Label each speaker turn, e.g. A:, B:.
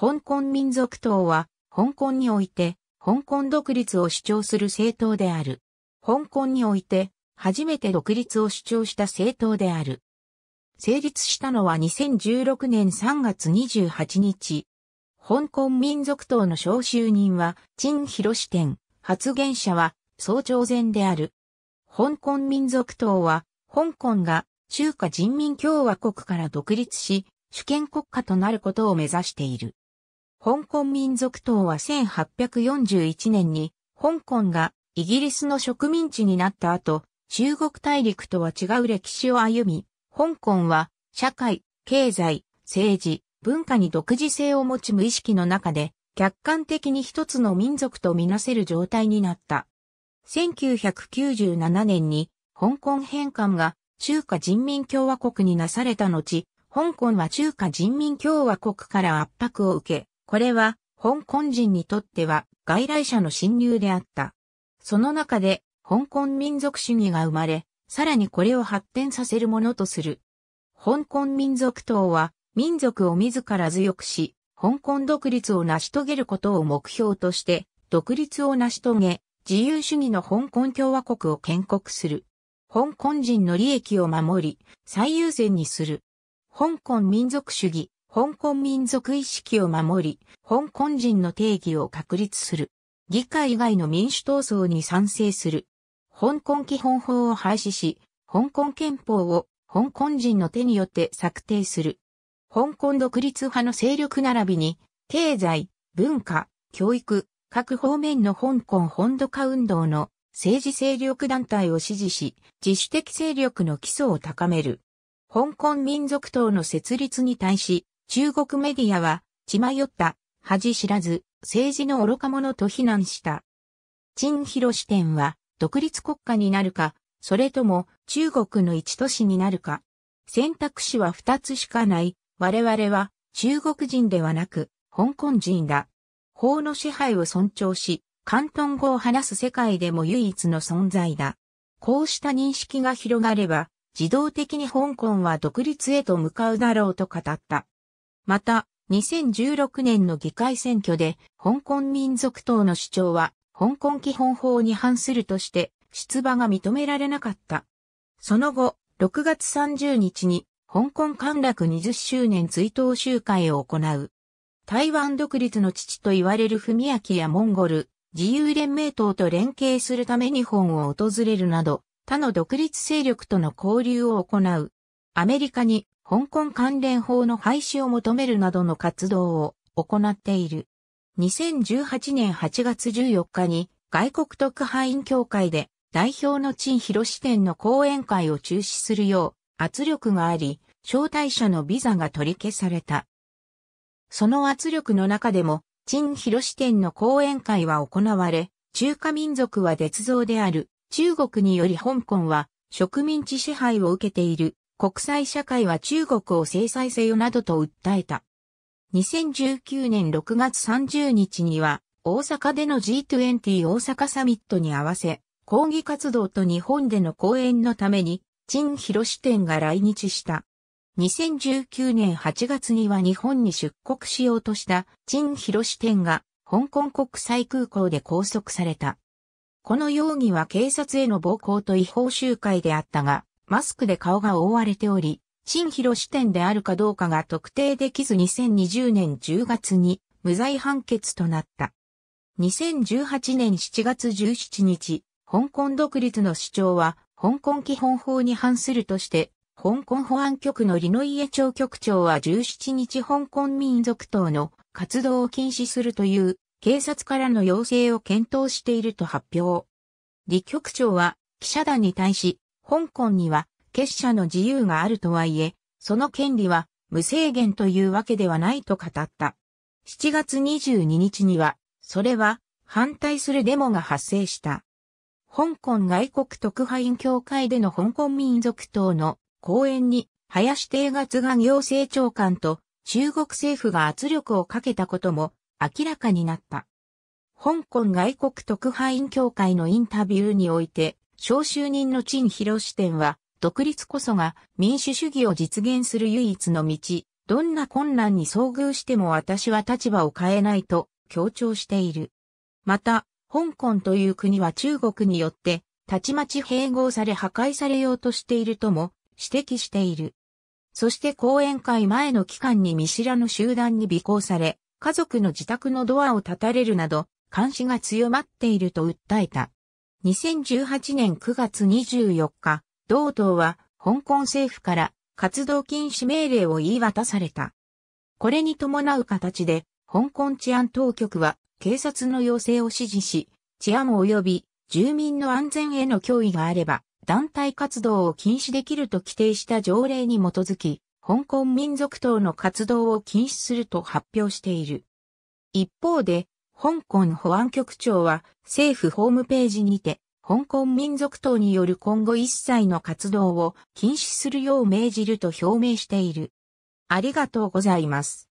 A: 香港民族党は、香港において、香港独立を主張する政党である。香港において、初めて独立を主張した政党である。成立したのは2016年3月28日。香港民族党の召集人は、陳広士店、発言者は、総長前である。香港民族党は、香港が中華人民共和国から独立し、主権国家となることを目指している。香港民族党は1841年に、香港がイギリスの植民地になった後、中国大陸とは違う歴史を歩み、香港は社会、経済、政治、文化に独自性を持ち無意識の中で、客観的に一つの民族とみなせる状態になった。1997年に香港返還が中華人民共和国になされた後、香港は中華人民共和国から圧迫を受け、これは、香港人にとっては外来者の侵入であった。その中で、香港民族主義が生まれ、さらにこれを発展させるものとする。香港民族党は、民族を自ら強くし、香港独立を成し遂げることを目標として、独立を成し遂げ、自由主義の香港共和国を建国する。香港人の利益を守り、最優先にする。香港民族主義、香港民族意識を守り、香港人の定義を確立する。議会以外の民主闘争に賛成する。香港基本法を廃止し、香港憲法を香港人の手によって策定する。香港独立派の勢力並びに、経済、文化、教育、各方面の香港本土化運動の政治勢力団体を支持し、自主的勢力の基礎を高める。香港民族党の設立に対し、中国メディアは、血迷った、恥知らず、政治の愚か者と非難した。陳広視点は、独立国家になるか、それとも中国の一都市になるか。選択肢は二つしかない。我々は中国人ではなく、香港人だ。法の支配を尊重し、広東語を話す世界でも唯一の存在だ。こうした認識が広がれば、自動的に香港は独立へと向かうだろうと語った。また、2016年の議会選挙で、香港民族党の主張は、香港基本法に反するとして、出馬が認められなかった。その後、6月30日に、香港陥落20周年追悼集会を行う。台湾独立の父と言われる文明やモンゴル、自由連盟党と連携するため日本を訪れるなど、他の独立勢力との交流を行う。アメリカに香港関連法の廃止を求めるなどの活動を行っている。2018年8月14日に外国特派員協会で代表の陳広支店の講演会を中止するよう圧力があり、招待者のビザが取り消された。その圧力の中でも、陳広支店の講演会は行われ、中華民族は絶造である、中国により香港は植民地支配を受けている国際社会は中国を制裁せよなどと訴えた。2019年6月30日には、大阪での G20 大阪サミットに合わせ、抗議活動と日本での講演のために、陳広支店が来日した。2019年8月には日本に出国しようとした陳広支店が、香港国際空港で拘束された。この容疑は警察への暴行と違法集会であったが、マスクで顔が覆われており、新広支店であるかどうかが特定できず2020年10月に無罪判決となった。2018年7月17日、香港独立の主張は、香港基本法に反するとして、香港保安局のリノイエ町局長は17日香港民族党の活動を禁止するという警察からの要請を検討していると発表。李局長は記者団に対し、香港には結社の自由があるとはいえ、その権利は無制限というわけではないと語った。7月22日には、それは反対するデモが発生した。香港外国特派員協会での香港民族党の講演に、林定月が行政長官と中国政府が圧力をかけたことも明らかになった。香港外国特派員協会のインタビューにおいて、召集人の陳広支店は、独立こそが民主主義を実現する唯一の道、どんな困難に遭遇しても私は立場を変えないと強調している。また、香港という国は中国によって、たちまち併合され破壊されようとしているとも指摘している。そして講演会前の期間に見知らぬ集団に尾行され、家族の自宅のドアを立たれるなど、監視が強まっていると訴えた。2018年9月24日、同党は香港政府から活動禁止命令を言い渡された。これに伴う形で、香港治安当局は警察の要請を指示し、治安及び住民の安全への脅威があれば、団体活動を禁止できると規定した条例に基づき、香港民族党の活動を禁止すると発表している。一方で、香港保安局長は政府ホームページにて、香港民族党による今後一切の活動を禁止するよう命じると表明している。ありがとうございます。